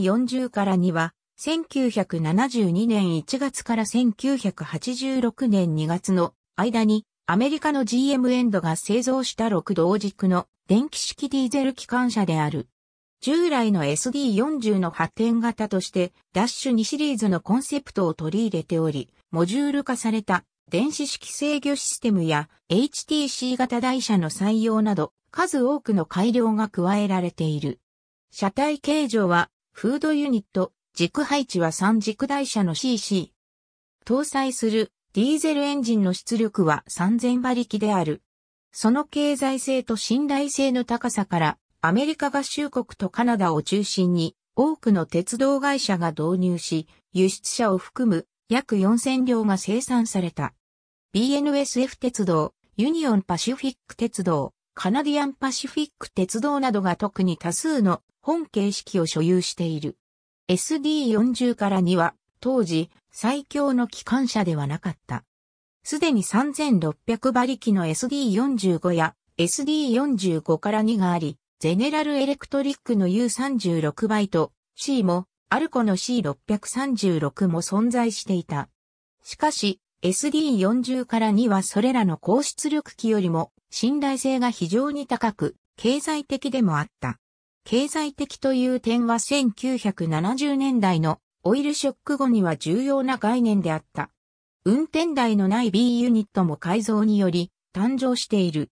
40からには、1972年1月から1986年2月の間にアメリカの GM エンドが製造した6同軸の電気式ディーゼル機関車である。従来の SD40 の発展型としてダッシュ2シリーズのコンセプトを取り入れており、モジュール化された電子式制御システムや HTC 型台車の採用など数多くの改良が加えられている。車体形状はフードユニット、軸配置は3軸台車の CC。搭載するディーゼルエンジンの出力は3000馬力である。その経済性と信頼性の高さから、アメリカ合衆国とカナダを中心に、多くの鉄道会社が導入し、輸出車を含む約4000両が生産された。BNSF 鉄道、ユニオンパシフィック鉄道、カナディアンパシフィック鉄道などが特に多数の本形式を所有している。SD40 からには当時最強の機関車ではなかった。すでに3600馬力の SD45 や SD45 から2があり、ゼネラルエレクトリックの U36 倍と C もアルコの C636 も存在していた。しかし SD40 から2はそれらの高出力機よりも信頼性が非常に高く経済的でもあった。経済的という点は1970年代のオイルショック後には重要な概念であった。運転台のない B ユニットも改造により誕生している。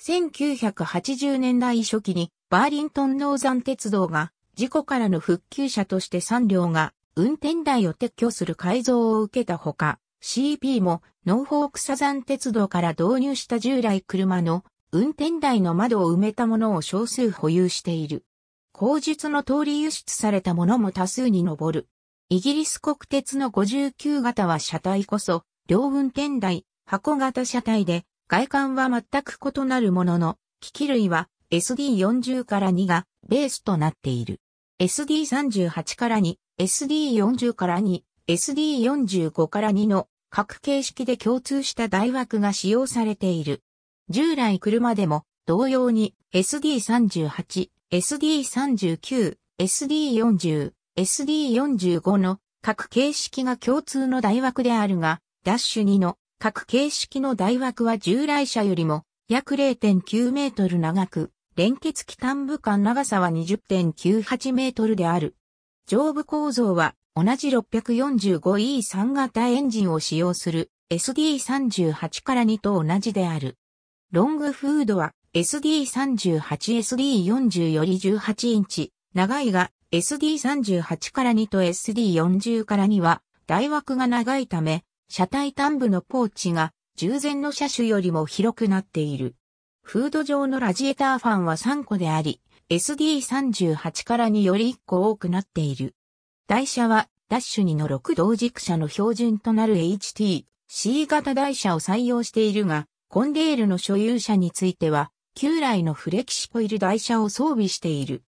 1980年代初期にバーリントン農山鉄道が事故からの復旧者として3両が運転台を撤去する改造を受けたほか、CP もノーフォークサザン鉄道から導入した従来車の運転台の窓を埋めたものを少数保有している。口述の通り輸出されたものも多数に上る。イギリス国鉄の59型は車体こそ、両運転台、箱型車体で、外観は全く異なるものの、機器類は SD40 から2がベースとなっている。SD38 から2、SD40 から2、SD45 から2の各形式で共通した台枠が使用されている。従来車でも同様に SD38、SD39、SD40、SD45 の各形式が共通の台枠であるが、ダッシュ2の各形式の台枠は従来車よりも約0.9メートル長く、連結機端部間長さは20.98メートルである。上部構造は同じ 645E3 型エンジンを使用する SD38 から2と同じである。ロングフードは SD38、SD40 より18インチ、長いが SD38 から2と SD40 から2は台枠が長いため、車体端部のポーチが従前の車種よりも広くなっている。フード上のラジエーターファンは3個であり、SD38 から2より1個多くなっている。台車はダッシュ2の6同軸車の標準となる HT、C 型台車を採用しているが、コンデールの所有者については、旧来のフレキシコイル台車を装備している。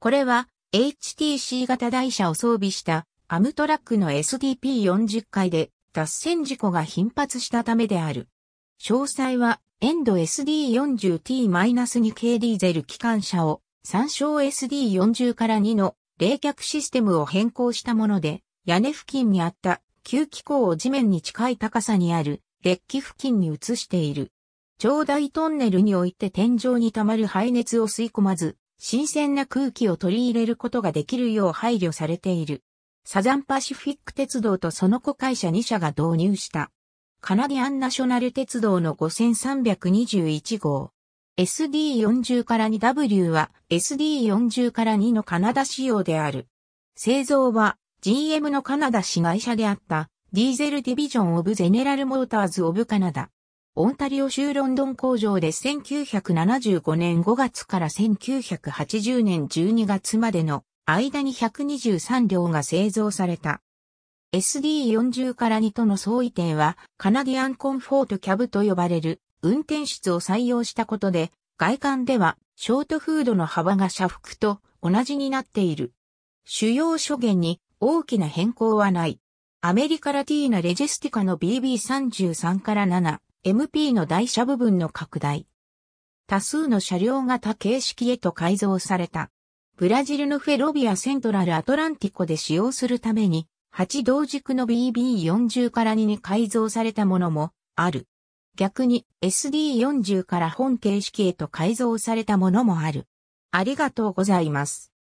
これは HTC 型台車を装備したアムトラックの SDP40 回で脱線事故が頻発したためである。詳細はエンド SD40T-2 k ディーゼル機関車を参照 SD40 から2の冷却システムを変更したもので、屋根付近にあった吸気口を地面に近い高さにあるデッキ付近に移している。長大トンネルにおいて天井に溜まる排熱を吸い込まず、新鮮な空気を取り入れることができるよう配慮されている。サザンパシフィック鉄道とその子会社2社が導入した。カナディアンナショナル鉄道の5321号。SD40 から 2W は SD40 から2のカナダ仕様である。製造は GM のカナダ市会社であったディーゼルディビジョン・オブ・ゼネラル・モーターズ・オブ・カナダ。オンタリオ州ロンドン工場で1975年5月から1980年12月までの間に123両が製造された。SD40 から2との相違点はカナディアンコンフォートキャブと呼ばれる運転室を採用したことで外観ではショートフードの幅が車幅と同じになっている。主要諸言に大きな変更はない。アメリカラティーナレジェスティカの BB33 から7、MP の台車部分の拡大。多数の車両型形式へと改造された。ブラジルのフェロビアセントラルアトランティコで使用するために、8同軸の BB40 から2に改造されたものもある。逆に SD40 から本形式へと改造されたものもある。ありがとうございます。